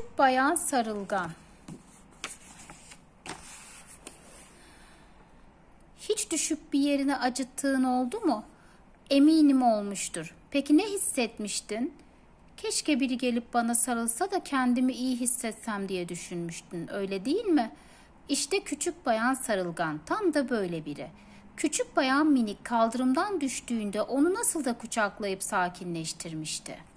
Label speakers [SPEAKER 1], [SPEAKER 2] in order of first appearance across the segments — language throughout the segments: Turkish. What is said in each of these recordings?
[SPEAKER 1] Küçük bayan sarılgan. Hiç düşüp bir yerine acıttığın oldu mu? Eminim olmuştur. Peki ne hissetmiştin? Keşke biri gelip bana sarılsa da kendimi iyi hissetsem diye düşünmüştün. Öyle değil mi? İşte küçük bayan sarılgan. Tam da böyle biri. Küçük bayan minik kaldırımdan düştüğünde onu nasıl da kucaklayıp sakinleştirmişti.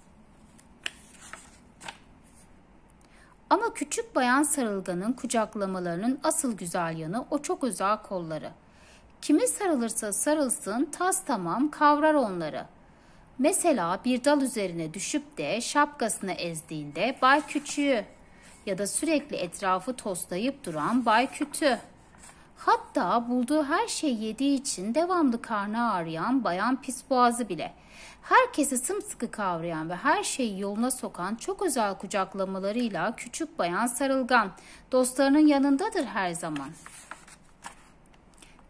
[SPEAKER 1] Ama küçük bayan sarılganın kucaklamalarının asıl güzel yanı o çok özel kolları. Kimi sarılırsa sarılsın tas tamam kavrar onları. Mesela bir dal üzerine düşüp de şapkasını ezdiğinde bay küçüğü ya da sürekli etrafı toslayıp duran bay kütü. Hatta bulduğu her şey yediği için devamlı karnı ağrıyan bayan pis boğazı bile. Herkesi sımsıkı kavrayan ve her şeyi yoluna sokan çok özel kucaklamalarıyla küçük bayan sarılgan. Dostlarının yanındadır her zaman.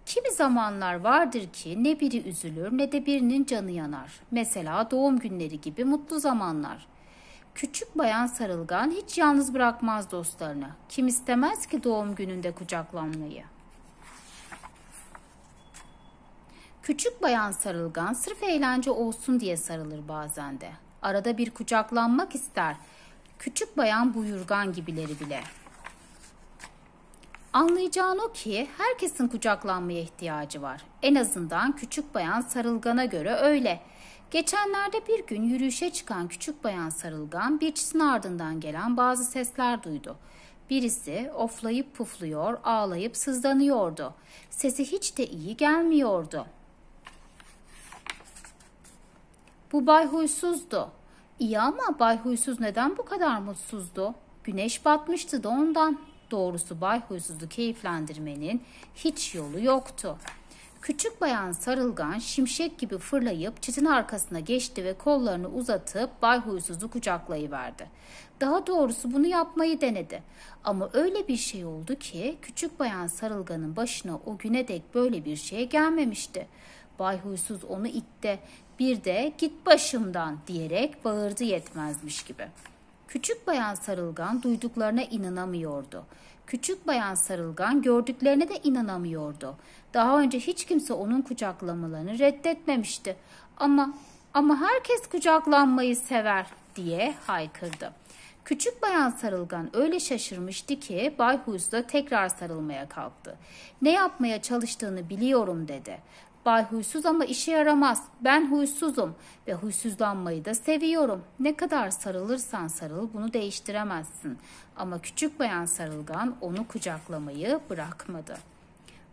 [SPEAKER 1] Kimi zamanlar vardır ki ne biri üzülür ne de birinin canı yanar. Mesela doğum günleri gibi mutlu zamanlar. Küçük bayan sarılgan hiç yalnız bırakmaz dostlarını. Kim istemez ki doğum gününde kucaklanmayı? Küçük bayan sarılgan sırf eğlence olsun diye sarılır bazen de. Arada bir kucaklanmak ister. Küçük bayan buyurgan gibileri bile. Anlayacağın o ki herkesin kucaklanmaya ihtiyacı var. En azından küçük bayan sarılgana göre öyle. Geçenlerde bir gün yürüyüşe çıkan küçük bayan sarılgan birçisinin ardından gelen bazı sesler duydu. Birisi oflayıp pufluyor, ağlayıp sızlanıyordu. Sesi hiç de iyi gelmiyordu. Bu bayhuysuzdu. İyi ama bayhuysuz neden bu kadar mutsuzdu? Güneş batmıştı da ondan. Doğrusu bayhuysuzu keyiflendirmenin hiç yolu yoktu. Küçük bayan sarılgan şimşek gibi fırlayıp çitin arkasına geçti ve kollarını uzatıp bayhuysuzu kucaklayıverdi. Daha doğrusu bunu yapmayı denedi. Ama öyle bir şey oldu ki küçük bayan sarılganın başına o güne dek böyle bir şey gelmemişti. Bayhuysuz onu itti bir de git başımdan diyerek bağırdı yetmezmiş gibi. Küçük bayan sarılgan duyduklarına inanamıyordu. Küçük bayan sarılgan gördüklerine de inanamıyordu. Daha önce hiç kimse onun kucaklamalarını reddetmemişti. Ama ama herkes kucaklanmayı sever diye haykırdı. Küçük bayan sarılgan öyle şaşırmıştı ki Bay Huz da tekrar sarılmaya kalktı. Ne yapmaya çalıştığını biliyorum dedi. Bay huysuz ama işe yaramaz. Ben huysuzum ve huysuzlanmayı da seviyorum. Ne kadar sarılırsan sarıl bunu değiştiremezsin. Ama küçük bayan sarılgan onu kucaklamayı bırakmadı.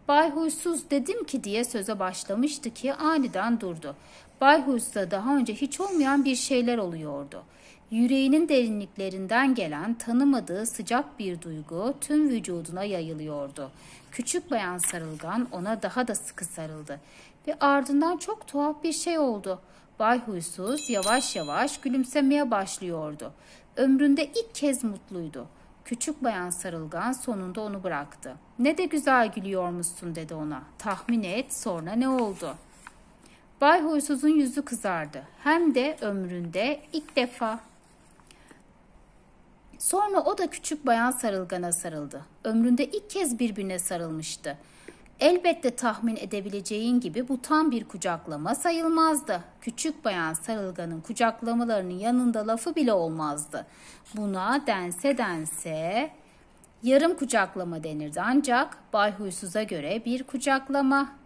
[SPEAKER 1] Bay huysuz dedim ki diye söze başlamıştı ki aniden durdu. Bay huysuzda daha önce hiç olmayan bir şeyler oluyordu.'' Yüreğinin derinliklerinden gelen tanımadığı sıcak bir duygu tüm vücuduna yayılıyordu. Küçük bayan sarılgan ona daha da sıkı sarıldı ve ardından çok tuhaf bir şey oldu. Bay Huysuz yavaş yavaş gülümsemeye başlıyordu. Ömründe ilk kez mutluydu. Küçük bayan sarılgan sonunda onu bıraktı. Ne de güzel gülüyormuşsun dedi ona. Tahmin et sonra ne oldu? Bay Huysuz'un yüzü kızardı. Hem de ömründe ilk defa Sonra o da küçük bayan sarılgana sarıldı. Ömründe ilk kez birbirine sarılmıştı. Elbette tahmin edebileceğin gibi bu tam bir kucaklama sayılmazdı. Küçük bayan sarılganın kucaklamalarının yanında lafı bile olmazdı. Buna dense dense yarım kucaklama denirdi ancak Bay Huysuz'a göre bir kucaklama